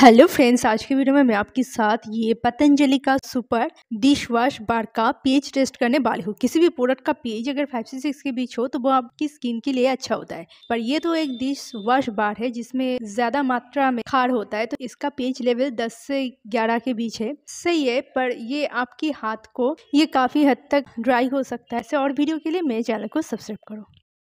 hello friends आज की video में मैं आपके साथ ये पतंजलि का सुपर डिश वॉश बार का पेज टेस्ट करने वाली हूँ किसी भी प्रोडक्ट का पेज अगर फाइव से सिक्स के बीच हो तो वो आपकी स्किन के लिए अच्छा होता है पर ये तो एक डिश वॉश बार है जिसमें ज्यादा मात्रा में खार होता है तो इसका पेज लेवल दस से ग्यारह के बीच है सही है पर ये आपके हाथ को ये काफी हद तक ड्राई हो सकता है ऐसे और वीडियो के लिए मेरे चैनल को सब्सक्राइब करो